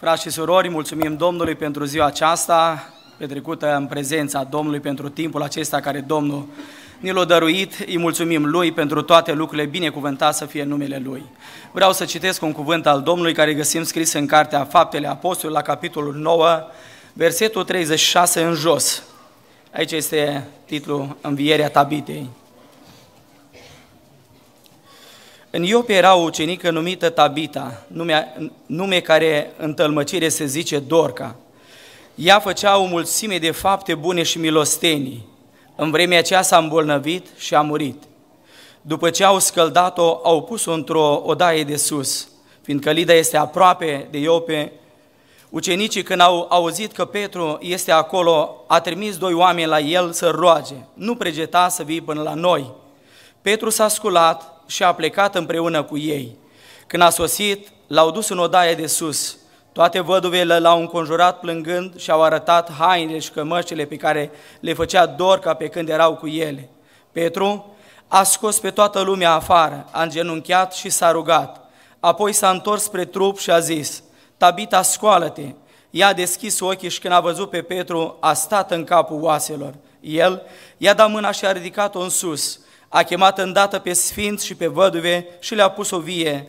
Frați și surori, mulțumim Domnului pentru ziua aceasta, petrecută în prezența Domnului pentru timpul acesta care Domnul ni l-a dăruit, îi mulțumim Lui pentru toate lucrurile, binecuvântate să fie numele Lui. Vreau să citesc un cuvânt al Domnului care găsim scris în Cartea Faptele Apostolului, la capitolul 9, versetul 36 în jos. Aici este titlul Învierea Tabitei. În Iope era o ucenică numită Tabita, nume, nume care în tălmăcire se zice Dorca. Ea făcea o mulțime de fapte bune și milostenii. În vremea aceea s-a îmbolnăvit și a murit. După ce au scăldat-o, au pus-o într-o odaie de sus, fiindcă Lida este aproape de Iope. Ucenicii, când au auzit că Petru este acolo, a trimis doi oameni la el să roage. Nu pregeta să vii până la noi. Petru s-a sculat, și a plecat împreună cu ei. Când a sosit, l-au dus în odaie de sus. Toate văduvele l-au înconjurat plângând și au arătat hainele și cămășile pe care le făcea dor ca pe când erau cu ele. Petru a scos pe toată lumea afară, a îngenunchiat și s-a rugat. Apoi s-a întors spre trup și a zis, Tabita, scoală-te! Ea a deschis ochii și când a văzut pe Petru, a stat în capul oaselor. El i-a dat mâna și a ridicat-o în sus – a chemat îndată pe sfinți și pe văduve și le-a pus o vie,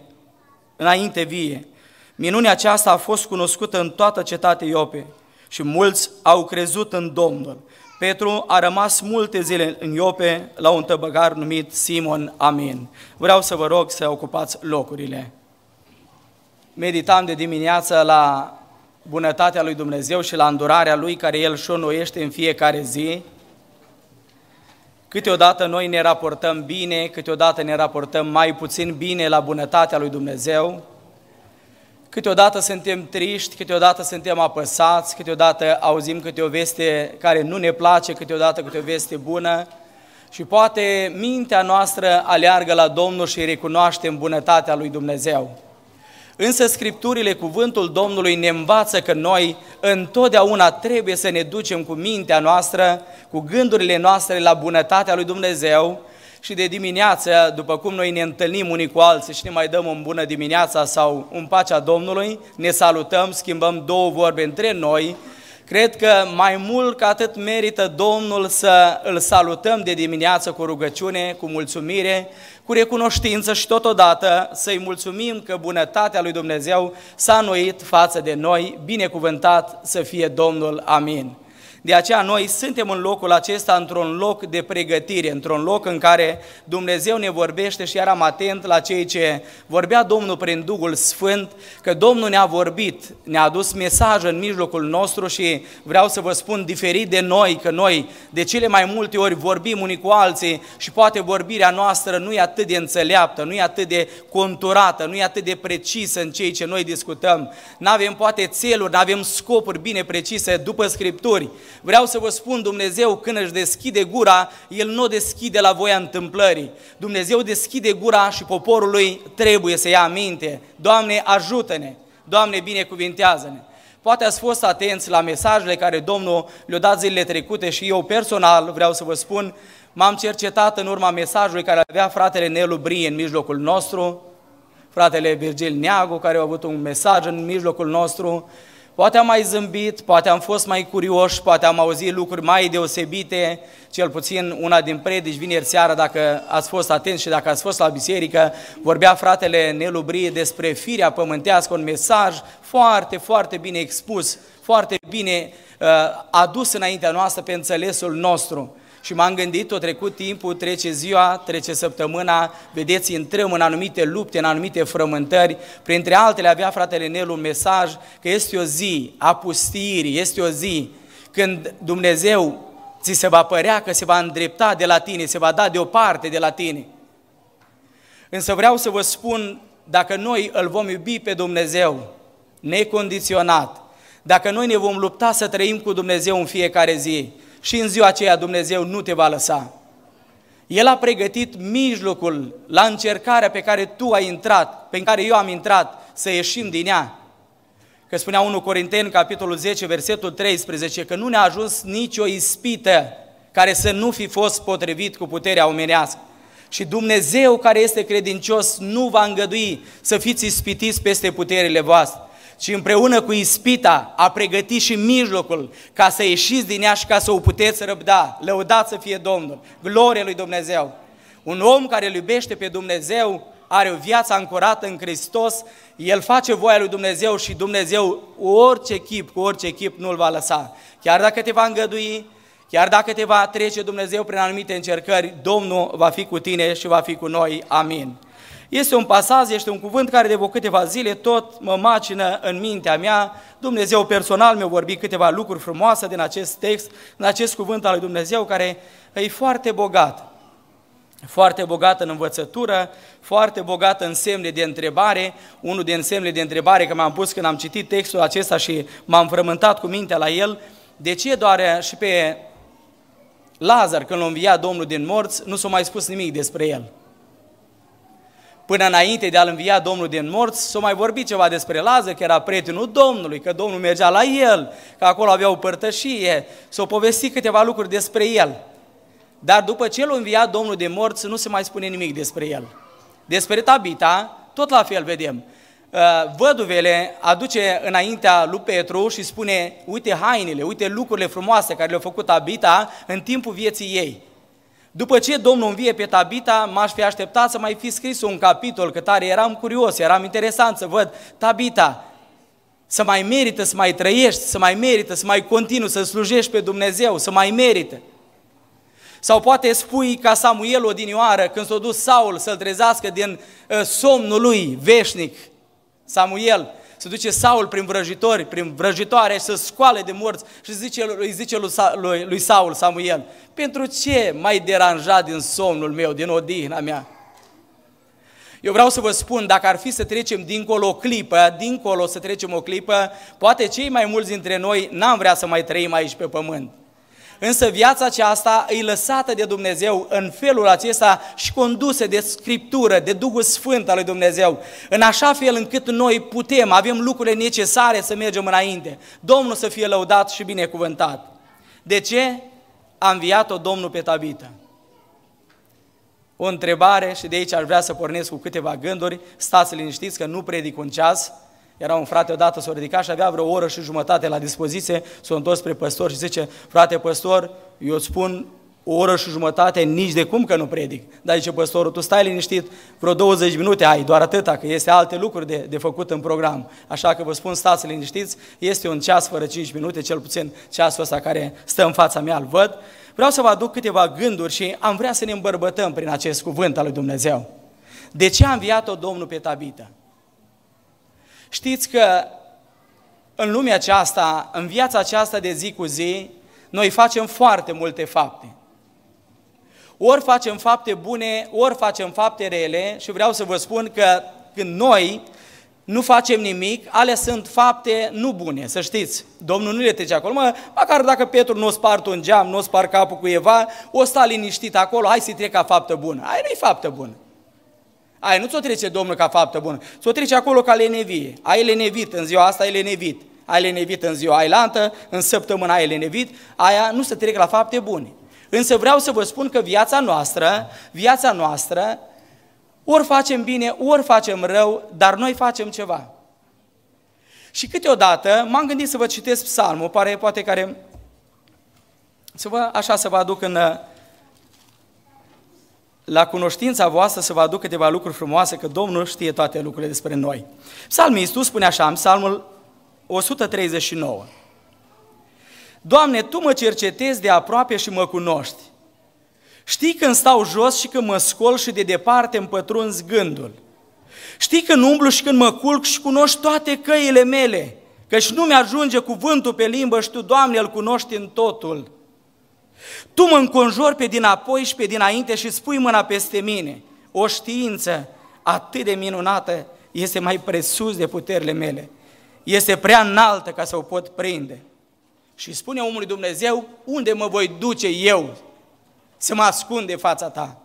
înainte vie. Minunea aceasta a fost cunoscută în toată cetatea Iope și mulți au crezut în Domnul. Petru a rămas multe zile în Iope la un tăbăgar numit Simon. Amin. Vreau să vă rog să ocupați locurile. Meditam de dimineață la bunătatea lui Dumnezeu și la îndurarea Lui care El și în fiecare zi, Câteodată noi ne raportăm bine, câteodată ne raportăm mai puțin bine la bunătatea lui Dumnezeu, câteodată suntem triști, câteodată suntem apăsați, câteodată auzim câte o veste care nu ne place, câteodată câte o veste bună și poate mintea noastră aleargă la Domnul și recunoaștem bunătatea lui Dumnezeu. Însă Scripturile, cuvântul Domnului ne învață că noi întotdeauna trebuie să ne ducem cu mintea noastră, cu gândurile noastre la bunătatea lui Dumnezeu și de dimineață, după cum noi ne întâlnim unii cu alții și ne mai dăm un bună dimineața sau un pacea Domnului, ne salutăm, schimbăm două vorbe între noi, Cred că mai mult ca atât merită Domnul să îl salutăm de dimineață cu rugăciune, cu mulțumire cu recunoștință și totodată să-i mulțumim că bunătatea lui Dumnezeu s-a înnoit față de noi, binecuvântat să fie Domnul. Amin. De aceea noi suntem în locul acesta într-un loc de pregătire, într-un loc în care Dumnezeu ne vorbește și eram atent la ceea ce vorbea Domnul prin Duhul Sfânt, că Domnul ne-a vorbit, ne-a adus mesaj în mijlocul nostru și vreau să vă spun diferit de noi, că noi de cele mai multe ori vorbim unii cu alții și poate vorbirea noastră nu e atât de înțeleaptă, nu e atât de conturată, nu e atât de precisă în ceea ce noi discutăm. Nu avem poate țeluri, nu avem scopuri bine precise după Scripturi, Vreau să vă spun, Dumnezeu când își deschide gura, El nu o deschide la voia întâmplării. Dumnezeu deschide gura și poporul trebuie să ia aminte. Doamne, ajută-ne! Doamne, binecuvintează-ne! Poate ați fost atenți la mesajele care Domnul le-a dat zilele trecute și eu personal vreau să vă spun, m-am cercetat în urma mesajului care avea fratele Nelu Brie în mijlocul nostru, fratele Virgil Neagu, care a avut un mesaj în mijlocul nostru, Poate am mai zâmbit, poate am fost mai curioși, poate am auzit lucruri mai deosebite, cel puțin una din predici vineri seara, dacă ați fost atenți și dacă ați fost la biserică, vorbea fratele Nelu Brie despre firea pământească, un mesaj foarte, foarte bine expus, foarte bine uh, adus înaintea noastră pe înțelesul nostru. Și m-am gândit, o trecut timpul, trece ziua, trece săptămâna, vedeți, intrăm în anumite lupte, în anumite frământări. Printre altele avea fratele Nelu un mesaj că este o zi a pustirii, este o zi când Dumnezeu ți se va părea că se va îndrepta de la tine, se va da deoparte de la tine. Însă vreau să vă spun, dacă noi îl vom iubi pe Dumnezeu, necondiționat, dacă noi ne vom lupta să trăim cu Dumnezeu în fiecare zi, și în ziua aceea Dumnezeu nu te va lăsa. El a pregătit mijlocul la încercarea pe care tu ai intrat, pe care eu am intrat, să ieșim din ea. Că spunea 1 Corinteni, capitolul 10, versetul 13, că nu ne-a ajuns nicio ispită care să nu fi fost potrivit cu puterea omenească. Și Dumnezeu care este credincios nu va îngădui să fiți ispitiți peste puterile voastre ci împreună cu ispita a pregătit și mijlocul ca să ieșiți din ea și ca să o puteți răbda. Lăudați să fie Domnul, glorie lui Dumnezeu! Un om care îl iubește pe Dumnezeu are o viață ancorată în Hristos, el face voia lui Dumnezeu și Dumnezeu orice chip, cu orice chip nu-l va lăsa. Chiar dacă te va îngădui, chiar dacă te va trece Dumnezeu prin anumite încercări, Domnul va fi cu tine și va fi cu noi. Amin. Este un pasaj, este un cuvânt care de vă câteva zile tot mă macină în mintea mea. Dumnezeu personal mi-a vorbit câteva lucruri frumoase din acest text, din acest cuvânt al lui Dumnezeu care e foarte bogat. Foarte bogat în învățătură, foarte bogat în semne de întrebare. Unul din semnele de întrebare că m-am pus când am citit textul acesta și m-am frământat cu mintea la el, de ce doar și pe Lazar, când l-a înviat Domnul din morți, nu s-a mai spus nimic despre el? până înainte de a-L învia Domnul din morți, s-a mai vorbit ceva despre Lazar, că era prietenul Domnului, că Domnul mergea la el, că acolo aveau părtășie, s-au povestit câteva lucruri despre el. Dar după ce l-a înviat Domnul din morți, nu se mai spune nimic despre el. Despre Tabita, tot la fel vedem. Uh, văduvele aduce înaintea lui Petru și spune, uite hainele, uite lucrurile frumoase care le-a făcut Tabita în timpul vieții ei. După ce Domnul învie pe Tabita, m-aș fi așteptat să mai fi scris un capitol, că tare eram curios, eram interesant să văd Tabita, să mai merită să mai trăiești, să mai merită să mai continui să slujești pe Dumnezeu, să mai merită. Sau poate spui ca Samuel odinioară, când s-a dus Saul să-l trezească din ă, somnul lui veșnic, Samuel, se duce Saul prin vrăjitori, prin vrăjitoare și se scoale de morți și zice, îi zice lui, lui, lui Saul, Samuel, pentru ce mai deranjat din somnul meu, din odihna mea? Eu vreau să vă spun, dacă ar fi să trecem dincolo o clipă, dincolo să trecem o clipă, poate cei mai mulți dintre noi n-am vrea să mai trăim aici pe pământ. Însă viața aceasta e lăsată de Dumnezeu în felul acesta și condusă de Scriptură, de Duhul Sfânt al lui Dumnezeu, în așa fel încât noi putem, avem lucrurile necesare să mergem înainte. Domnul să fie lăudat și binecuvântat. De ce a înviat-o Domnul pe Tabită? O întrebare și de aici aș vrea să pornesc cu câteva gânduri. Stați liniștiți că nu predic un ceas, era un frate odată, s-a ridicat și avea vreo oră și jumătate la dispoziție, s-a întors spre păstor și zice, frate păstor, eu îți spun o oră și jumătate, nici de cum că nu predic. Dar zice păstorul, tu stai liniștit, vreo 20 minute ai, doar atâta, că este alte lucruri de, de făcut în program. Așa că vă spun, stați liniștiți, este un ceas fără 5 minute, cel puțin ceasul ăsta care stă în fața mea, îl văd. Vreau să vă aduc câteva gânduri și am vrea să ne îmbărbătăm prin acest cuvânt al lui Dumnezeu. De ce a înviat-o Domnul pe Tabită? Știți că în lumea aceasta, în viața aceasta de zi cu zi, noi facem foarte multe fapte. Ori facem fapte bune, ori facem fapte rele și vreau să vă spun că când noi nu facem nimic, ale sunt fapte nu bune, să știți. Domnul nu le trece acolo, mă, măcar dacă Petru nu o spart un geam, nu o spart capul cu Eva, o sta liniștit acolo, hai să-i trec ca faptă bună. Aia nu-i faptă bună. Aia nu ți-o trece Domnul ca faptă bună, ți-o trece acolo ca lenevie. Ai lenevit în ziua asta, ai lenevit. Ai lenevit în ziua ailantă, în săptămâna ai lenevit, aia nu se trec la fapte bune. Însă vreau să vă spun că viața noastră, viața noastră, ori facem bine, ori facem rău, dar noi facem ceva. Și câteodată m-am gândit să vă citesc psalmul, pare poate care să vă, așa să vă aduc în, la cunoștința voastră să vă aduc câteva lucruri frumoase, că Domnul știe toate lucrurile despre noi. Psalmistul spune așa, în psalmul 139, Doamne, Tu mă cercetezi de aproape și mă cunoști. Știi când stau jos și când mă scol și de departe îmi pătrunzi gândul. Știi când umblu și când mă culc și cunoști toate căile mele, căci nu mi-ajunge cuvântul pe limbă și Tu, Doamne, îl cunoști în totul. Tu mă înconjori pe dinapoi și pe dinainte și spui mâna peste mine. O știință atât de minunată este mai presus de puterile mele. Este prea înaltă ca să o pot prinde. Și spune omului Dumnezeu, unde mă voi duce eu să mă ascund de fața ta?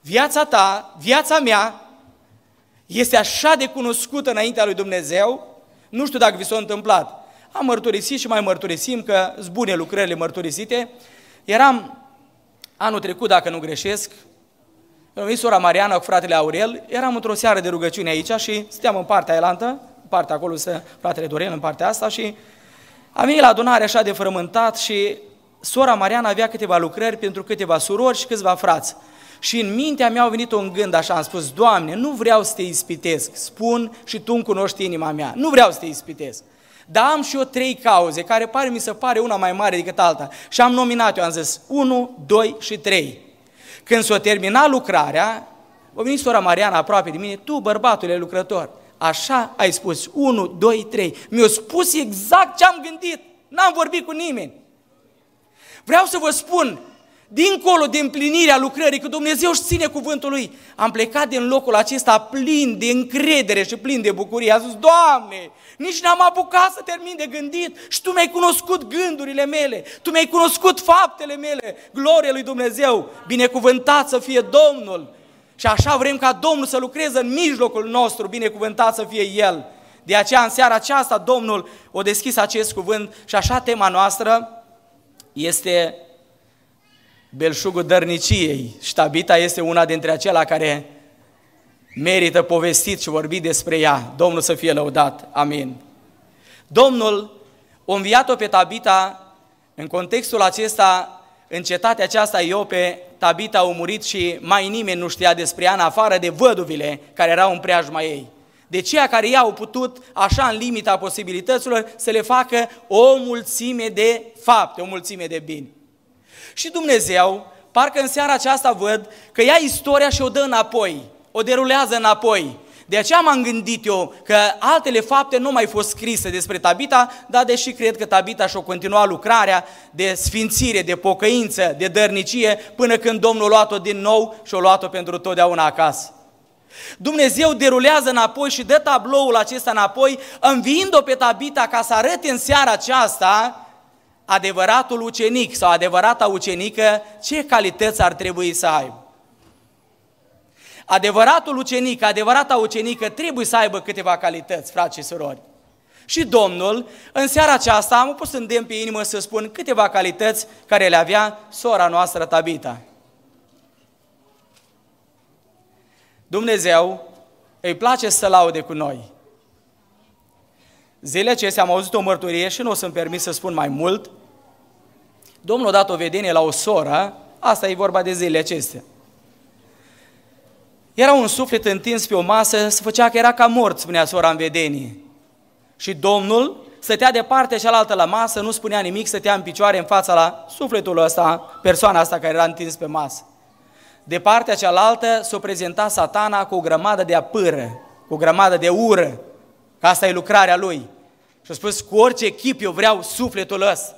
Viața ta, viața mea, este așa de cunoscută înaintea lui Dumnezeu, nu știu dacă vi s-a întâmplat, am mărturisit și mai mărturisim că zbune lucrările mărturisite. Eram anul trecut, dacă nu greșesc, în sora Mariana cu fratele Aurel, eram într-o seară de rugăciune aici și stăteam în partea elantă, în partea acolo să fratele Dorel, în partea asta și am venit la adunare așa de frământat și sora Mariana avea câteva lucrări pentru câteva surori și câțiva frați. Și în mintea mea au venit un gând așa, am spus, Doamne, nu vreau să te ispitesc, spun și Tu îmi cunoști inima mea, nu vreau să te ispitesc. Dar am și eu trei cauze, care pare, mi se pare una mai mare decât alta. Și am nominat, eu am zis, 1, 2 și 3. Când s-o termina lucrarea, a venit sora Mariana aproape de mine, tu, bărbatule lucrător, așa ai spus, 1, 2, 3. Mi-a spus exact ce am gândit. N-am vorbit cu nimeni. Vreau să vă spun, dincolo de împlinirea lucrării, că Dumnezeu își ține cuvântul Lui. Am plecat din locul acesta plin de încredere și plin de bucurie. A zis, Doamne, nici n-am apucat să termin de gândit și Tu mi-ai cunoscut gândurile mele, Tu mi-ai cunoscut faptele mele, glorie Lui Dumnezeu, binecuvântat să fie Domnul. Și așa vrem ca Domnul să lucreze în mijlocul nostru, binecuvântat să fie El. De aceea, în seara aceasta, Domnul o deschis acest cuvânt și așa tema noastră este belșugul dărniciei. Ștabita este una dintre acelea care merită povestit și vorbit despre ea. Domnul să fie lăudat. Amin. Domnul a înviat-o pe Tabita în contextul acesta, în cetatea aceasta Iope, Tabita a murit și mai nimeni nu știa despre ea, în afară de văduvile care erau în preajma ei. De ceea care ei au putut, așa în limita posibilităților, să le facă o mulțime de fapte, o mulțime de bine. Și Dumnezeu, parcă în seara aceasta văd că ia istoria și o dă înapoi, o derulează înapoi. De aceea m-am gândit eu că altele fapte nu mai fost scrise despre Tabita, dar deși cred că Tabita și-o continua lucrarea de sfințire, de pocăință, de dărnicie, până când Domnul a luat-o din nou și o luat-o pentru totdeauna acasă. Dumnezeu derulează înapoi și dă tabloul acesta înapoi, înviind-o pe Tabita ca să arăte în seara aceasta adevăratul ucenic sau adevărata ucenică, ce calități ar trebui să aibă? Adevăratul ucenic, adevărata ucenică trebuie să aibă câteva calități, frați și surori. Și Domnul, în seara aceasta, am pus în pe inimă să spun câteva calități care le avea sora noastră Tabita. Dumnezeu îi place să laude cu noi. Zilele acestea am auzit o mărturie și nu o să-mi permit să spun mai mult, Domnul a dat o vedenie la o soră, asta e vorba de zilele acestea. Era un suflet întins pe o masă, se făcea că era ca mort, spunea sora în vedenie. Și Domnul stătea de partea cealaltă la masă, nu spunea nimic, stătea în picioare în fața la sufletul ăsta, persoana asta care era întins pe masă. De partea cealaltă s-o prezenta satana cu o grămadă de apâră, cu o grămadă de ură, că asta e lucrarea lui. Și a spus, cu orice chip eu vreau sufletul ăsta.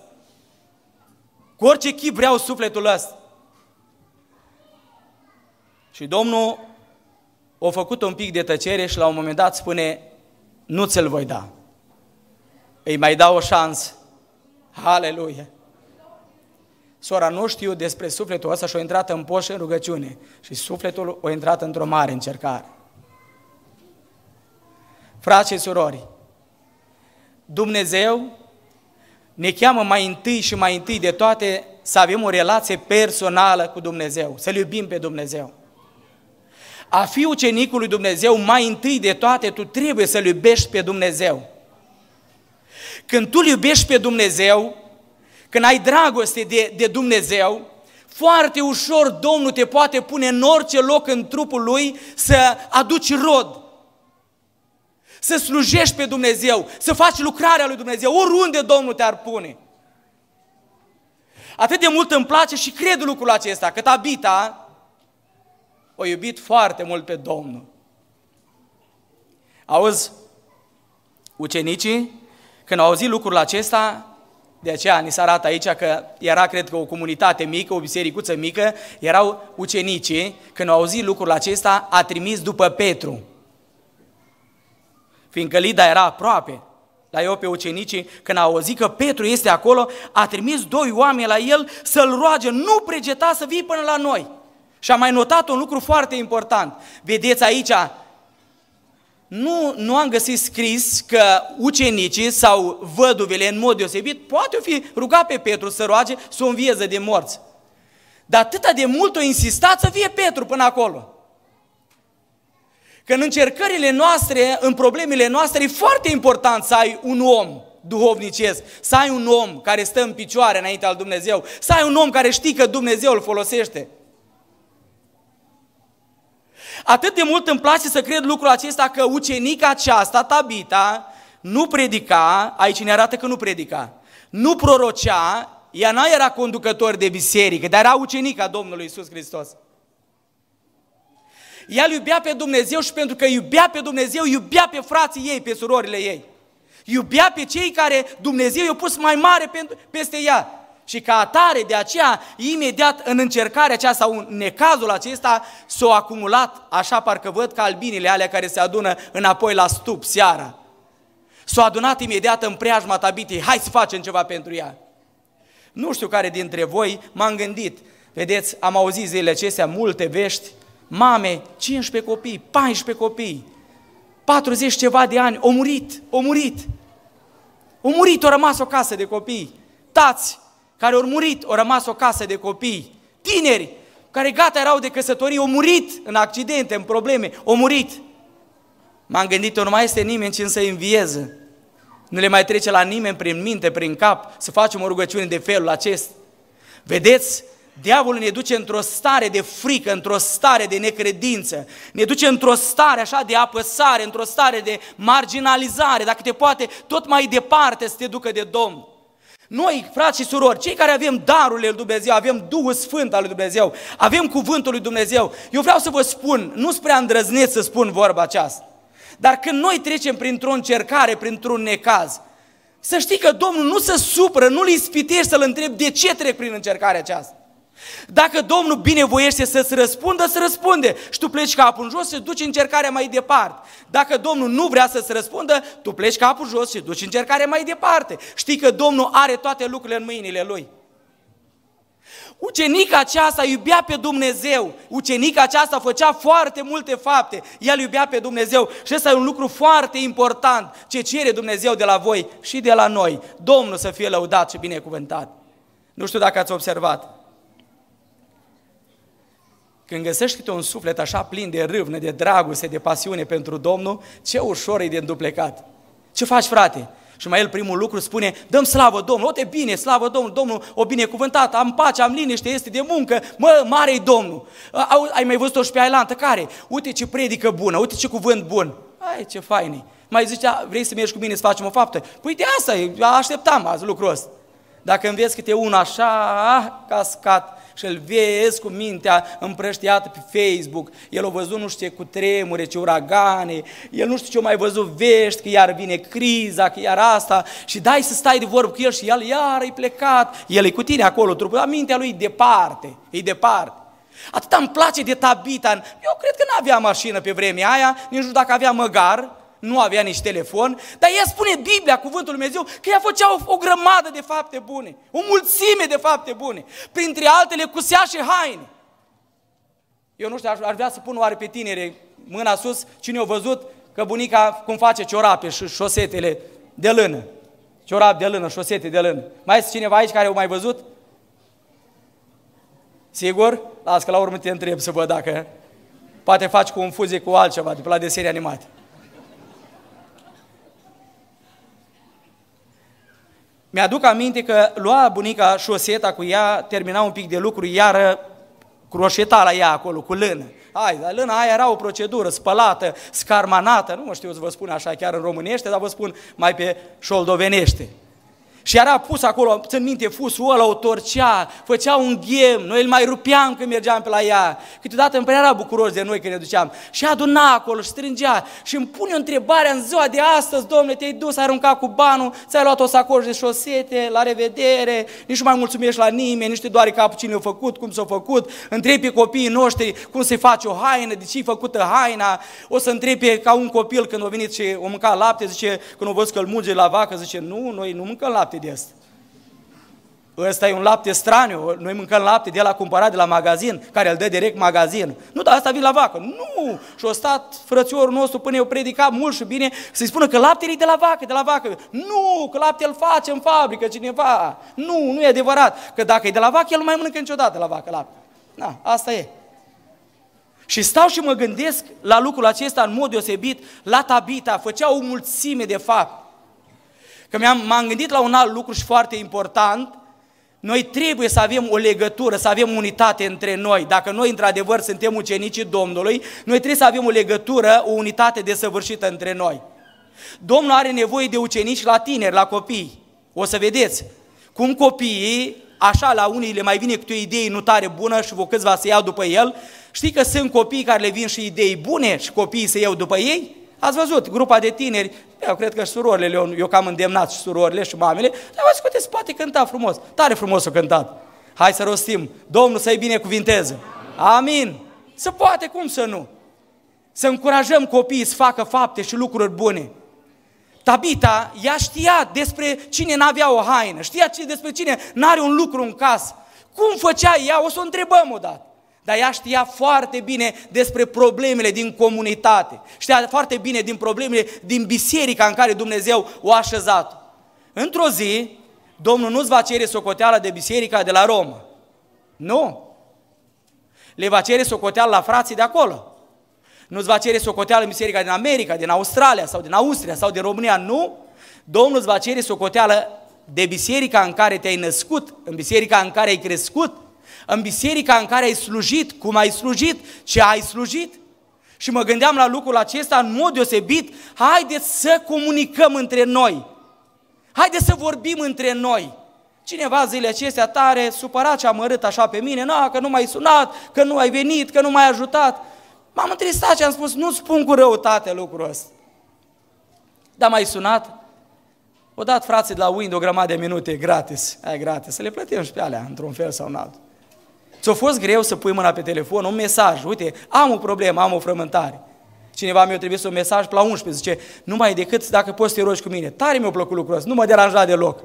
Cu orice chip vreau sufletul ăsta. Și Domnul a făcut un pic de tăcere și la un moment dat spune, nu ți-l voi da. Îi mai dau o șansă. Aleluia! Sora, nu știu despre sufletul ăsta și a intrat în poș în rugăciune. Și sufletul a intrat într-o mare încercare. Frați și surori, Dumnezeu ne cheamă mai întâi și mai întâi de toate să avem o relație personală cu Dumnezeu, să-L iubim pe Dumnezeu. A fi ucenicul lui Dumnezeu, mai întâi de toate, tu trebuie să-L iubești pe Dumnezeu. Când tu iubești pe Dumnezeu, când ai dragoste de, de Dumnezeu, foarte ușor Domnul te poate pune în orice loc în trupul Lui să aduci rod să slujești pe Dumnezeu, să faci lucrarea lui Dumnezeu, oriunde Domnul te-ar pune. Atât de mult îmi place și cred lucrul acesta, că Tabita o iubit foarte mult pe Domnul. Auzi, ucenicii, când au auzit lucrul acesta, de aceea ni se arată aici că era, cred că, o comunitate mică, o bisericuță mică, erau ucenicii, când au auzit lucrul acesta, a trimis după Petru fiindcă Lida era aproape la eu pe ucenicii, când au auzit că Petru este acolo, a trimis doi oameni la el să-l roage, nu pregeta să vii până la noi. Și a mai notat un lucru foarte important. Vedeți aici, nu, nu am găsit scris că ucenicii sau văduvele în mod deosebit poate fi rugat pe Petru să roage să o învieze de morți. Dar atâta de mult o insistat să fie Petru până acolo. Că în încercările noastre, în problemele noastre, e foarte important să ai un om duhovnicesc, să ai un om care stă în picioare înaintea al Dumnezeu, să ai un om care știe că Dumnezeu îl folosește. Atât de mult îmi place să cred lucrul acesta că ucenica aceasta, Tabita, nu predica, aici ne arată că nu predica, nu prorocea, ea nu era conducător de biserică, dar era ucenica Domnului Isus Hristos. Ea iubea pe Dumnezeu și pentru că iubea pe Dumnezeu, iubea pe frații ei, pe surorile ei. Iubea pe cei care Dumnezeu i-a pus mai mare peste ea. Și ca atare, de aceea, imediat în încercarea aceasta sau în necazul acesta, s-au acumulat, așa parcă văd albinile alea care se adună înapoi la stup seara. S-au adunat imediat în preajma tabitei, hai să facem ceva pentru ea. Nu știu care dintre voi m-am gândit, vedeți, am auzit zilele acestea multe vești mame, 15 copii, 14 copii, 40 ceva de ani, o murit, o murit. O murit, o rămas o casă de copii. Tați care au murit, o rămas o casă de copii. Tineri care gata erau de căsătorie, au murit în accidente, în probleme, au murit. M-am gândit, nu mai este nimeni cine să învieze. Nu le mai trece la nimeni prin minte, prin cap, să facem o rugăciune de felul acesta. Vedeți Diavolul ne duce într-o stare de frică, într-o stare de necredință, ne duce într-o stare așa de apăsare, într-o stare de marginalizare, dacă te poate, tot mai departe să te ducă de Domn. Noi, frați și surori, cei care avem darul lui Dumnezeu, avem Duhul Sfânt al lui Dumnezeu, avem Cuvântul lui Dumnezeu, eu vreau să vă spun, nu spre îndrăzneț să spun vorba aceasta, dar când noi trecem printr-o încercare, printr-un necaz, să știi că Domnul nu se supără, nu-L ispitești să-L întrebi de ce trec prin încercarea aceasta. Dacă Domnul binevoiește să-ți răspundă, să răspunde. Și tu pleci capul în jos și duci încercarea mai departe. Dacă Domnul nu vrea să-ți răspundă, tu pleci capul jos și duci încercarea mai departe. Știi că Domnul are toate lucrurile în mâinile Lui. Ucenica aceasta iubea pe Dumnezeu, ucenica aceasta făcea foarte multe fapte, el iubea pe Dumnezeu și ăsta e un lucru foarte important ce cere Dumnezeu de la voi și de la noi. Domnul să fie lăudat și binecuvântat. Nu știu dacă ați observat. Când găsești câte un suflet așa plin de râvnă, de dragoste, de pasiune pentru Domnul, ce ușor e de înduplecat. Ce faci, frate? Și mai el primul lucru spune, dăm slavă Domnului, o te bine, slavă Domnului, Domnul o binecuvântat, am pace, am liniște, este de muncă, mă, mare Domnul. Domnul. Ai mai văzut-o și pe Ailantă, care? Uite ce predică bună, uite ce cuvânt bun. Ai, ce fain Mai zicea, vrei să mergi cu mine să facem o faptă? Păi de asta, așteptam azi lucrul ăsta. Dacă înveți câte unul așa, ah, cascat, și îl vezi cu mintea împrăștiată pe Facebook. El a văzut nu știu ce cu tremure, ce uragane, el nu știu ce mai văzut vești, că iar vine criza, că iar asta și dai să stai de vorbă cu el și el iar e plecat. El e cu tine acolo, trupul, dar mintea lui e departe, e departe. Atâta îmi place de Tabita. Eu cred că nu avea mașină pe vremea aia, nici nu dacă avea măgar, nu avea nici telefon, dar ea spune Biblia, cuvântul lui Dumnezeu, că ea făcea o, o grămadă de fapte bune, o mulțime de fapte bune, printre altele cusea și haine. Eu nu știu, ar, ar vrea să pun oare pe tinere mâna sus, cine a văzut că bunica cum face ciorape și șosetele de lână. Ciorap de lână, șosete de lână. Mai este cineva aici care au mai văzut? Sigur? Las că la urmă te întreb să văd dacă poate faci confuzie cu altceva de la desene animate. Mi-aduc aminte că lua bunica șoseta cu ea, termina un pic de lucru, iară croșeta la ea acolo cu lână. Hai, dar lână aia era o procedură spălată, scarmanată, nu mă știu să vă spun așa chiar în românește, dar vă spun mai pe șoldovenește. Și era pus acolo, țin minte, fusul ăla o torcea, făcea un ghem, noi îl mai rupeam când mergeam pe la ea. Câteodată îmi prea era bucuros de noi când ne duceam. Și aduna acolo, și strângea și îmi pune o întrebare în ziua de astăzi, domnule, te-ai dus, ai aruncat cu banul, ți-ai luat o sacoș de șosete, la revedere, nici nu mai mulțumești la nimeni, nici te doare capul cine a făcut, cum s-a făcut, întrebi copiii noștri cum se face o haină, de ce e făcută haina, o să întrebi ca un copil când a venit și o mânca lapte, zice, când o văd că îl la vacă, zice, nu, noi nu mâncăm lapte, lapte de asta. Ăsta e un lapte straniu, noi mâncăm lapte de la cumpărat de la magazin, care îl dă direct magazin. Nu, dar asta vine la vacă. Nu! Și o stat frățiorul nostru până eu predica mult și bine să-i spună că laptele e de la vacă, de la vacă. Nu, că lapte îl face în fabrică cineva. Nu, nu e adevărat. Că dacă e de la vacă, el nu mai mănâncă niciodată la vacă lapte. Na, asta e. Și stau și mă gândesc la lucrul acesta în mod deosebit, la Tabita, făcea o mulțime de fapt Că m-am gândit la un alt lucru și foarte important, noi trebuie să avem o legătură, să avem unitate între noi. Dacă noi într-adevăr suntem ucenicii Domnului, noi trebuie să avem o legătură, o unitate desăvârșită între noi. Domnul are nevoie de ucenici la tineri, la copii. O să vedeți cum copiii, așa la unii le mai vine câte o idee nu tare bună și vă câțiva să iau după el. Știi că sunt copii care le vin și idei bune și copiii se iau după ei? Ați văzut, grupa de tineri eu da, cred că și surorile, eu, eu cam îndemnat și surorile și mamele, dar vă scuteți, poate cânta frumos. Tare frumos o cântat. Hai să rostim. Domnul să-i binecuvinteze. Amin. Să poate, cum să nu? Să încurajăm copiii să facă fapte și lucruri bune. Tabita, ea știa despre cine n-avea o haină, știa despre cine n-are un lucru în casă. Cum făcea ea? O să o întrebăm odată. Dar ea știa foarte bine despre problemele din comunitate. Știa foarte bine din problemele din biserica în care Dumnezeu o a așezat. Într-o zi, Domnul nu-ți va cere socoteala de biserica de la Roma. Nu. Le va cere socoteala la frații de acolo. Nu-ți va cere socoteala în biserica din America, din Australia sau din Austria sau din România. Nu. Domnul îți va cere socoteală de biserica în care te-ai născut, în biserica în care ai crescut, în biserica în care ai slujit, cum ai slujit, ce ai slujit. Și mă gândeam la lucrul acesta în mod deosebit, haideți să comunicăm între noi. Haideți să vorbim între noi. Cineva zile acestea tare, supărat și amărât așa pe mine, na, că nu m-ai sunat, că nu ai venit, că nu m-ai ajutat. M-am întristat și am spus, nu spun cu răutate lucrul ăsta. Dar m-ai sunat? O dat frații de la Wind o grămadă de minute gratis. Ai gratis, să le plătim și pe alea, într-un fel sau în altul. Ți-a fost greu să pui mâna pe telefon, un mesaj, uite, am o problemă, am o frământare. Cineva mi-a trimis un mesaj pe la 11, zice, numai decât dacă poți să te rogi cu mine. Tare mi-a plăcut lucrul ăsta, nu mă deranja deloc.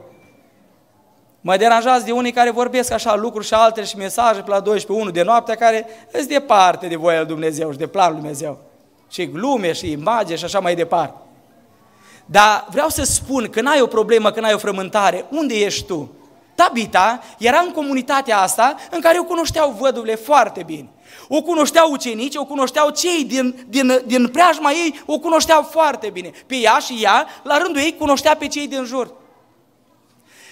Mă deranjați de unii care vorbesc așa lucruri și altele și mesaje pe la 12, 1 de noapte care îți departe de voia lui Dumnezeu și de planul lui Dumnezeu. Și glume și imagine și așa mai departe. Dar vreau să spun că n-ai o problemă, că n-ai o frământare. Unde ești tu? Tabita era în comunitatea asta în care o cunoșteau văduvele foarte bine. O cunoșteau ucenici, o cunoșteau cei din, din, din preajma ei, o cunoșteau foarte bine. Pe ea și ea, la rândul ei, cunoștea pe cei din jur.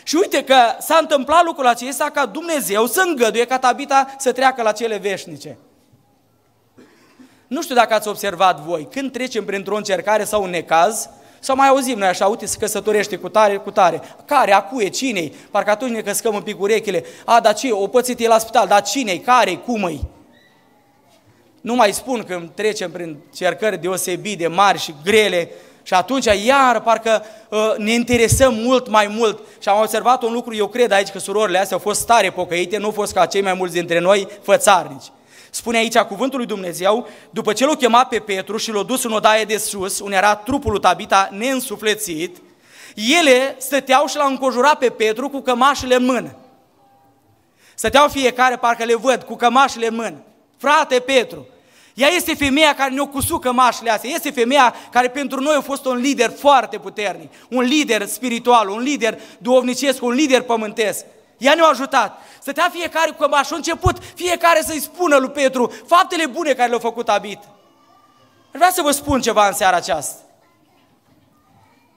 Și uite că s-a întâmplat lucrul acesta ca Dumnezeu să îngăduie ca Tabita să treacă la cele veșnice. Nu știu dacă ați observat voi, când trecem printr-o încercare sau un necaz, sau mai auzim noi așa, uite, se căsătorește cu tare, cu tare. Care, a cui, cine-i? Parcă atunci ne căscăm un pic urechile. A, dar ce, o pățit e la spital, dar cine-i, care-i, cum-i? Nu mai spun când trecem prin cercări deosebit de mari și grele, și atunci, iar, parcă ă, ne interesăm mult mai mult. Și am observat un lucru, eu cred aici că surorile astea au fost tare pocăite, nu au fost ca cei mai mulți dintre noi fățarnici. Spune aici cuvântul lui Dumnezeu, după ce l-a chemat pe Petru și l-a dus în odaie de sus, unde era trupul lui Tabita neînsuflețit, ele stăteau și l-au încojurat pe Petru cu cămașile în mână. Stăteau fiecare, parcă le văd, cu cămașile în mână. Frate Petru, ea este femeia care ne-a cusut cămașile astea, este femeia care pentru noi a fost un lider foarte puternic, un lider spiritual, un lider duovnicesc, un lider pământesc. Ea ne-a ajutat. Stătea fiecare cu cămașul, a început fiecare să-i spună lui Petru faptele bune care le-a făcut Abit. Vreau să vă spun ceva în seara aceasta.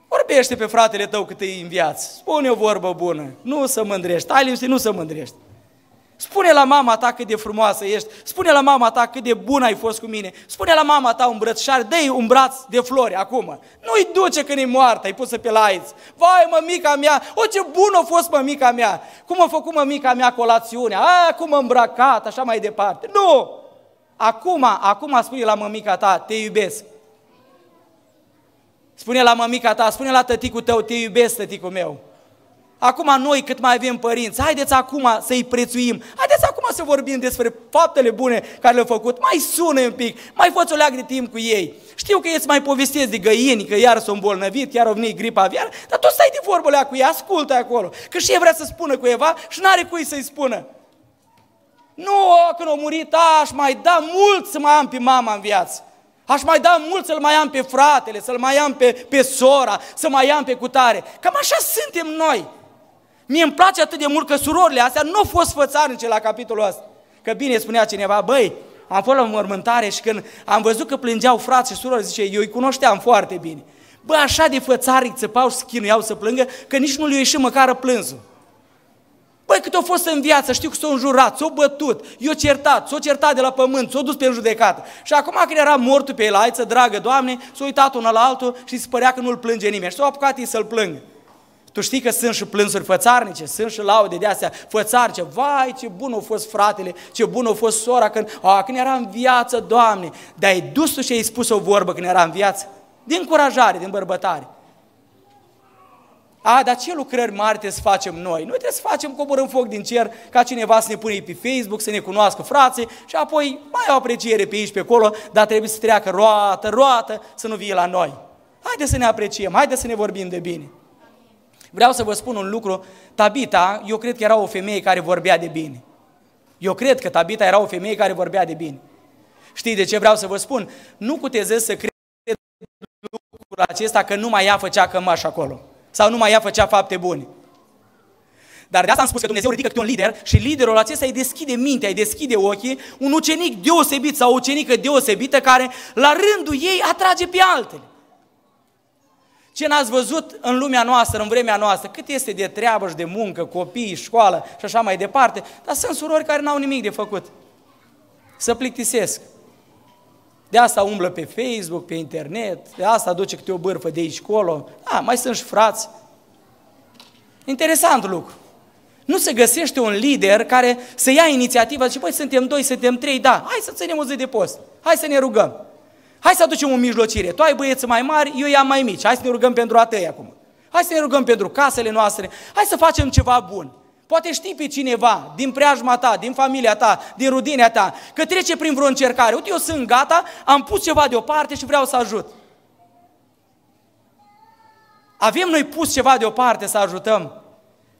Vorbește pe fratele tău cât e în viață. Spune o vorbă bună. Nu să mândrești. Ai liniște, nu să mândrești. Spune la mama ta cât de frumoasă ești, spune la mama ta cât de bună ai fost cu mine, spune la mama ta un brățișar, dă un braț de flori acum. Nu-i duce când e moartă, ai pusă pe laiți. Vai, mămica mea, o ce bună a fost mămica mea, cum a făcut mămica mea colațiunea, a, cum a îmbrăcat, așa mai departe. Nu! Acum, acum spune la mămica ta, te iubesc. Spune la mămica ta, spune la tăticul tău, te iubesc, tăticul meu. Acum noi, cât mai avem părinți, haideți acum să-i prețuim, haideți acum să vorbim despre faptele bune care le-au făcut, mai sună un pic, mai fă o leagă de timp cu ei. Știu că ei mai povestesc de găini, că iar sunt bolnăvit, iar au venit gripa aviar. dar tot stai de vorbă cu ei, ascultă acolo, că și ei vrea să spună cuiva și n-are cui să-i spună. Nu, când a murit, aș mai da mult să mai am pe mama în viață. Aș mai da mult să-l mai am pe fratele, să-l mai am pe, pe sora, să mai am pe cutare. Cam așa suntem noi. Mie îmi place atât de mult că surorile astea nu au fost fățarnice la capitolul ăsta. Că bine spunea cineva, băi, am fost la mormântare și când am văzut că plângeau frați și surori, zice, eu îi cunoșteam foarte bine. Bă, așa de fățarii țăpau și chinuiau să plângă, că nici nu le ieși măcar plânsul. Băi, cât au fost în viață, știu că s-au înjurat, s-au bătut, i-au certat, s-au certat de la pământ, s-au dus pe judecată. Și acum când era mortul pe laiță, dragă Doamne, s-au uitat unul la altul și se părea că nu-l plânge nimeni. Și s-au apucat ei să-l plângă. Tu știi că sunt și plânsuri fățarnice, sunt și laude de astea fățarnice. Vai, ce bun a fost fratele, ce bun a fost sora când, a, când era în viață, Doamne. Dar ai dus tu și ai spus o vorbă când era în viață. din încurajare, din bărbătare. A, dar ce lucrări mari trebuie să facem noi? Noi trebuie să facem coborâm foc din cer ca cineva să ne pune pe Facebook, să ne cunoască frații și apoi mai au apreciere pe aici, pe acolo, dar trebuie să treacă roată, roată, să nu vie la noi. Haideți să ne apreciem, haideți să ne vorbim de bine. Vreau să vă spun un lucru, Tabita, eu cred că era o femeie care vorbea de bine. Eu cred că Tabita era o femeie care vorbea de bine. Știi de ce vreau să vă spun? Nu cutezez să cred lucrul acesta că mai ea făcea cămaș acolo. Sau nu mai ea făcea fapte bune. Dar de asta am spus că Dumnezeu ridică un lider și liderul acesta îi deschide mintea, îi deschide ochii, un ucenic deosebit sau o ucenică deosebită care la rândul ei atrage pe altele. Ce n-ați văzut în lumea noastră, în vremea noastră, cât este de treabă și de muncă, copii, școală și așa mai departe, dar sunt surori care n-au nimic de făcut. Să plictisesc. De asta umblă pe Facebook, pe internet, de asta aduce câte o bârfă de aici colo. Da, mai sunt și frați. Interesant lucru. Nu se găsește un lider care să ia inițiativa și păi suntem doi, suntem trei, da, hai să ținem o zi de post, hai să ne rugăm. Hai să aducem o mijlocire. Tu ai băieți mai mari, eu i-am mai mici. Hai să ne rugăm pentru a tăi acum. Hai să ne rugăm pentru casele noastre. Hai să facem ceva bun. Poate știi pe cineva din preajma ta, din familia ta, din rudinea ta, că trece prin vreo încercare. Uite, eu sunt gata, am pus ceva deoparte și vreau să ajut. Avem noi pus ceva deoparte să ajutăm.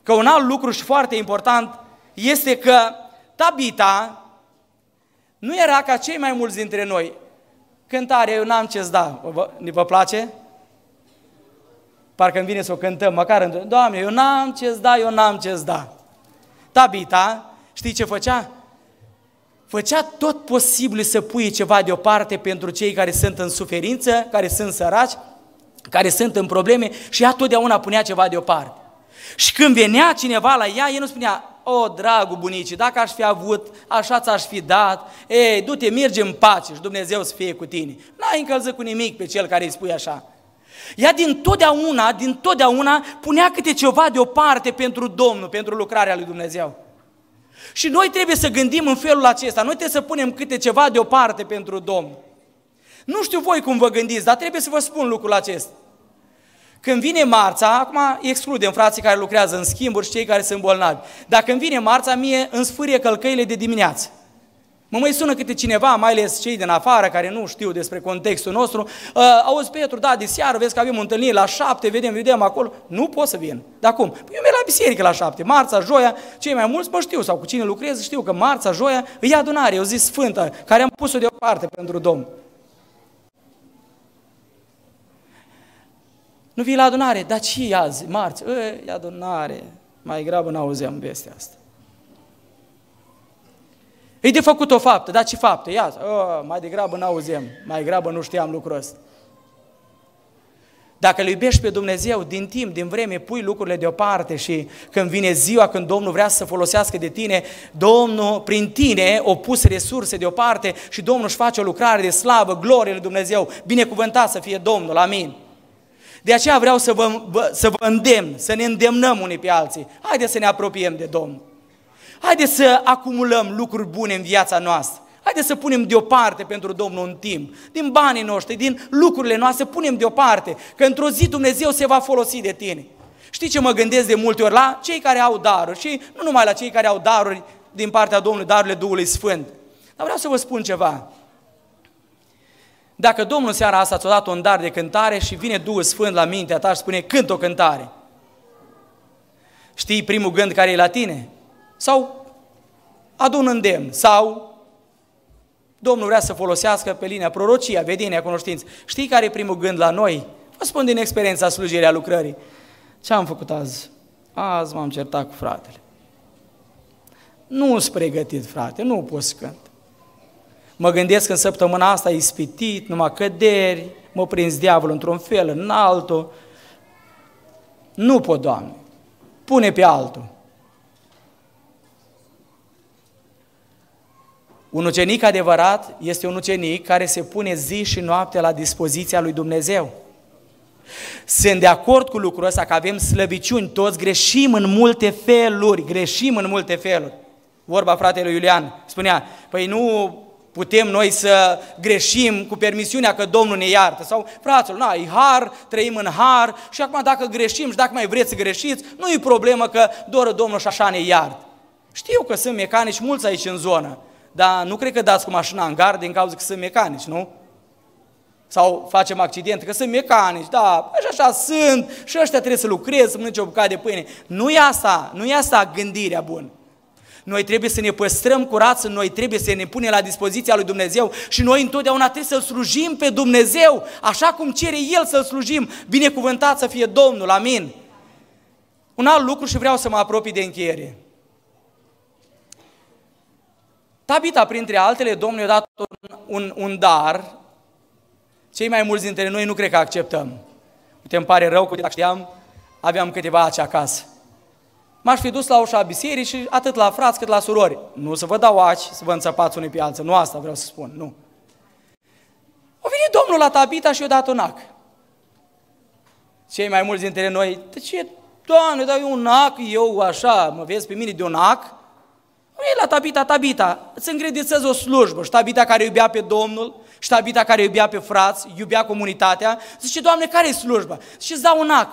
Că un alt lucru și foarte important este că Tabita nu era ca cei mai mulți dintre noi. Cântare, eu n-am ce-ți da. Ne vă place? Parcă îmi vine să o cântăm, măcar în... Doamne, eu n-am ce-ți da, eu n-am ce-ți da. Tabita, știi ce făcea? Făcea tot posibil să pui ceva deoparte pentru cei care sunt în suferință, care sunt săraci, care sunt în probleme și ea totdeauna punea ceva deoparte. Și când venea cineva la ea, el nu spunea, o, dragul bunici, dacă aș fi avut, așa ți-aș fi dat, ei, du-te, mergi în pace și Dumnezeu să fie cu tine. N-ai încălzit cu nimic pe cel care îi spui așa. Ea din totdeauna, din totdeauna punea câte ceva deoparte pentru Domnul, pentru lucrarea lui Dumnezeu. Și noi trebuie să gândim în felul acesta, noi trebuie să punem câte ceva deoparte pentru Domnul. Nu știu voi cum vă gândiți, dar trebuie să vă spun lucrul acesta. Când vine marța, acum excludem frații care lucrează în schimburi și cei care sunt bolnavi, dar când vine marța, mie îmi sfârie călcăile de dimineață. Mă mai sună câte cineva, mai ales cei din afară care nu știu despre contextul nostru. Uh, auzi, Petru, da, de seară, vezi că avem întâlnire la șapte, vedem, vedem acolo. Nu pot să vin. Dar cum? Păi eu merg la biserică la șapte, marța, joia, cei mai mulți mă știu, sau cu cine lucrez, știu că marța, joia, îi adunare, eu zi sfântă, care am pus-o deoparte pentru Domn. Nu vii la adunare, dar ce azi, marți? E, adunare, mai grabă n-auzeam vestea asta. E de făcut o faptă, dar ce faptă? Ia, o, ă, mai degrabă n-auzeam, mai grabă nu știam lucrul ăsta. Dacă îl iubești pe Dumnezeu, din timp, din vreme, pui lucrurile deoparte și când vine ziua când Domnul vrea să folosească de tine, Domnul prin tine o pus resurse deoparte și Domnul își face o lucrare de slavă, glorie lui Dumnezeu, binecuvântat să fie Domnul, amin. De aceea vreau să vă, vă, să vă îndemn, să ne îndemnăm unii pe alții. Haideți să ne apropiem de Domnul. Haideți să acumulăm lucruri bune în viața noastră. Haideți să punem deoparte pentru Domnul un timp, din banii noștri, din lucrurile noastre, punem deoparte, că într-o zi Dumnezeu se va folosi de tine. Știi ce mă gândesc de multe ori? La cei care au daruri și nu numai la cei care au daruri din partea Domnului, darurile Duhului Sfânt. Dar vreau să vă spun ceva. Dacă Domnul seara asta ți-a dat un dar de cântare și vine Duhul Sfânt la mintea ta și spune cânt o cântare, știi primul gând care e la tine? Sau adun îndemn, sau Domnul vrea să folosească pe linia prorocia, vedenia, cunoștință. Știi care e primul gând la noi? Vă spun din experiența slujirii a lucrării. Ce am făcut azi? Azi m-am certat cu fratele. Nu s pregătit, frate, nu poți cânta. cânt. Mă gândesc în săptămâna asta ispitit, numai căderi, mă prins diavolul într-un fel, în altul. Nu pot, Doamne, pune pe altul. Un ucenic adevărat este un ucenic care se pune zi și noapte la dispoziția lui Dumnezeu. Sunt de acord cu lucrul ăsta că avem slăbiciuni, toți greșim în multe feluri, greșim în multe feluri. Vorba fratelui Iulian spunea, păi nu Putem noi să greșim cu permisiunea că Domnul ne iartă. Sau, fraților, na, e har, trăim în har și acum dacă greșim și dacă mai vreți să greșiți, nu e problemă că doră Domnul și așa ne iartă. Știu că sunt mecanici mulți aici în zonă, dar nu cred că dați cu mașina în gard din cauza că sunt mecanici, nu? Sau facem accidente, că sunt mecanici, da, așa, păi așa sunt, și ăștia trebuie să lucreze, să mănânce o bucată de pâine. Nu e asta, nu e asta gândirea bună. Noi trebuie să ne păstrăm curați noi, trebuie să ne punem la dispoziția lui Dumnezeu și noi întotdeauna trebuie să slujim pe Dumnezeu, așa cum cere El să-L slujim. Binecuvântat să fie Domnul, amin. Un alt lucru și vreau să mă apropii de încheiere. Tabita, printre altele, Domnul i-a dat un, un, un dar. Cei mai mulți dintre noi nu cred că acceptăm. Uite, îmi pare rău că dacă știam, aveam câteva aici acasă. M-aș fi dus la ușa bisericii, atât la frați cât la surori. Nu să vă dau aci, să vă înțăpați unii pe alții, nu asta vreau să spun, nu. O vine Domnul la Tabita și i-a dat un ac. Cei mai mulți dintre noi, de ce, Doamne, dai un ac, eu așa, mă vezi pe mine de un ac? Nu e la Tabita, Tabita, îți îngredițez o slujbă. Și Tabita care iubea pe Domnul, și Tabita care iubea pe frați, iubea comunitatea, zice, Doamne, care e slujba? Și îți dau un ac.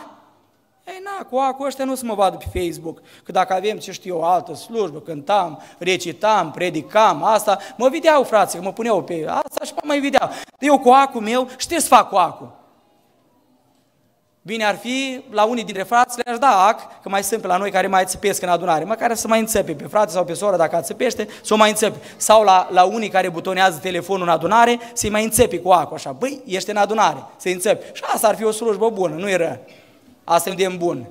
Ei, na, cu Acu ăștia nu se mă vadă pe Facebook, că dacă avem, ce știu eu, altă slujbă, cântam, recitam, predicam, asta, mă vedeau, frații, mă puneau pe asta și mă mai vedeau. Eu cu acu meu, știți să fac cu acu? Bine ar fi, la unii dintre frați le-aș da ac, că mai sunt pe la noi care mai țăpesc în adunare, măcar să mai înțepe pe frate sau pe soră dacă țăpește, să o mai înțepe. Sau la, la unii care butonează telefonul în adunare, să-i mai înțepe cu acu, așa, băi, ești în adunare, să-i Și asta ar fi o slujbă bună, nu era? rău. Asta e un demn bun.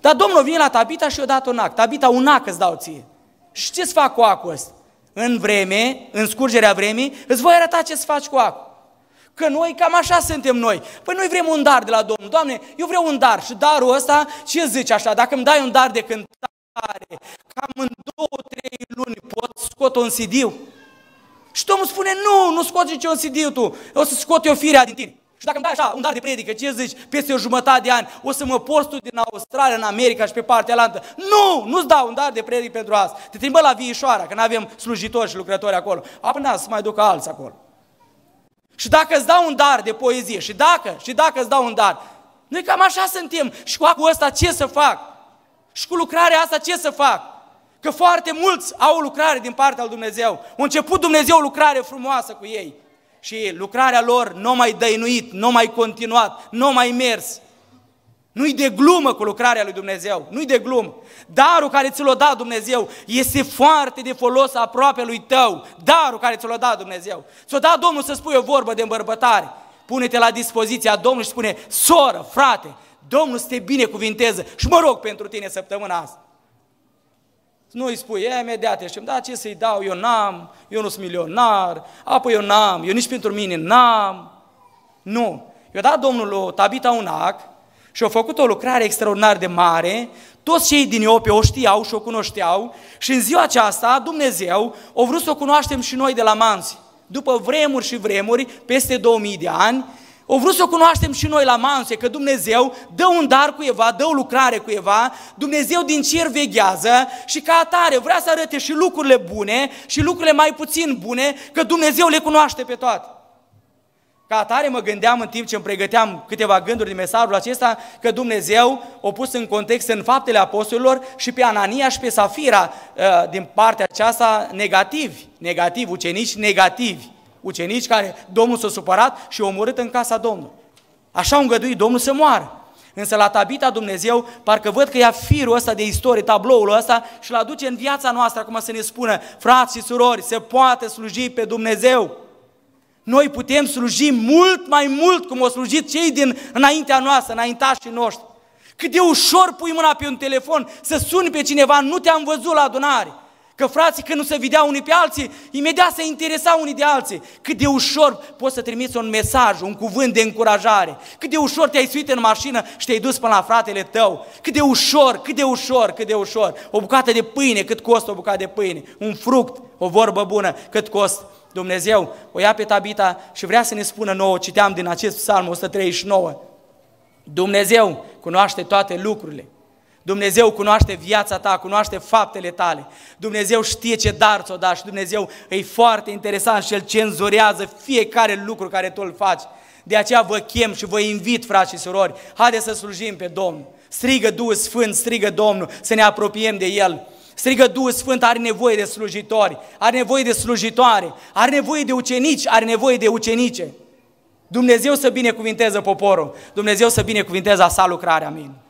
Dar Domnul vine la Tabita și i-a dat un ac. Tabita, un ac îți dau ție. Și ce-ți fac cu acul ăsta? În vreme, în scurgerea vremii, îți voi arăta ce-ți faci cu acul. Că noi cam așa suntem noi. Păi noi vrem un dar de la Domnul. Doamne, eu vreau un dar. Și darul ăsta, ce zici așa? Dacă îmi dai un dar de cântare, cam în două, trei luni pot scot un cd Și Domnul spune, nu, nu scoți niciun cd tu. O să scot eu firea din tine. Și dacă îmi dai așa un dar de predică, ce zici, peste o jumătate de ani, o să mă postu din Australia, în America și pe partea alantă. Nu, nu-ți dau un dar de predică pentru asta. Te trimbă la vișoara, că nu avem slujitori și lucrători acolo. Apoi să mai ducă alți acolo. Și dacă îți dau un dar de poezie, și dacă, și dacă îți dau un dar, noi cam așa suntem. Și cu acul ăsta ce să fac? Și cu lucrarea asta ce să fac? Că foarte mulți au o lucrare din partea lui Dumnezeu. A început Dumnezeu o lucrare frumoasă cu ei și lucrarea lor nu mai dăinuit, nu mai continuat, nu mai mers. Nu-i de glumă cu lucrarea lui Dumnezeu, nu-i de glumă. Darul care ți l-a dat Dumnezeu este foarte de folos aproape lui tău. Darul care ți l-a dat Dumnezeu. Ți-a dat Domnul să spui o vorbă de îmbărbătare. Pune-te la dispoziția Domnului și spune, soră, frate, Domnul să te binecuvinteze și mă rog pentru tine săptămâna asta. Nu îi spui, e, imediat ești, da, ce să-i dau, eu n-am, eu nu sunt milionar, apoi eu n-am, eu nici pentru mine n-am. Nu. Eu dat Domnul lui Tabita un ac și a făcut o lucrare extraordinar de mare, toți cei din Iope o știau și o cunoșteau și în ziua aceasta Dumnezeu o vrut să o cunoaștem și noi de la manzi. După vremuri și vremuri, peste 2000 de ani, o vrut să o cunoaștem și noi la manse, că Dumnezeu dă un dar cuiva, dă o lucrare cuiva, Dumnezeu din cer veghează și ca atare vrea să arăte și lucrurile bune și lucrurile mai puțin bune, că Dumnezeu le cunoaște pe toate. Ca atare mă gândeam în timp ce îmi pregăteam câteva gânduri din mesajul acesta că Dumnezeu o pus în context în faptele apostolilor și pe Anania și pe Safira uh, din partea aceasta negativi, negativ, ucenici negativi ucenici care Domnul s-a supărat și a omorât în casa Domnului. Așa au îngăduit Domnul să moară. Însă la Tabita Dumnezeu, parcă văd că ia firul ăsta de istorie, tabloul ăsta și l aduce în viața noastră, acum să ne spună, frați și surori, se poate sluji pe Dumnezeu. Noi putem sluji mult mai mult cum au slujit cei din înaintea noastră, înaintașii noștri. Cât de ușor pui mâna pe un telefon să suni pe cineva, nu te-am văzut la adunare. Că frații când nu se vedeau unii pe alții, imediat se interesau unii de alții. Cât de ușor poți să trimiți un mesaj, un cuvânt de încurajare. Cât de ușor te-ai suit în mașină și te-ai dus până la fratele tău. Cât de ușor, cât de ușor, cât de ușor. O bucată de pâine, cât costă o bucată de pâine. Un fruct, o vorbă bună, cât costă. Dumnezeu o ia pe Tabita și vrea să ne spună nouă, citeam din acest psalm 139, Dumnezeu cunoaște toate lucrurile. Dumnezeu cunoaște viața ta, cunoaște faptele tale. Dumnezeu știe ce dar ți-o da și Dumnezeu e foarte interesant și El cenzurează fiecare lucru care tu îl faci. De aceea vă chem și vă invit, frați și surori, haideți să slujim pe Domnul. Strigă Duhul Sfânt, strigă Domnul, să ne apropiem de El. Strigă Duhul Sfânt, are nevoie de slujitori, are nevoie de slujitoare, are nevoie de ucenici, are nevoie de ucenice. Dumnezeu să binecuvinteze poporul, Dumnezeu să binecuvinteze a sa lucrare, amin.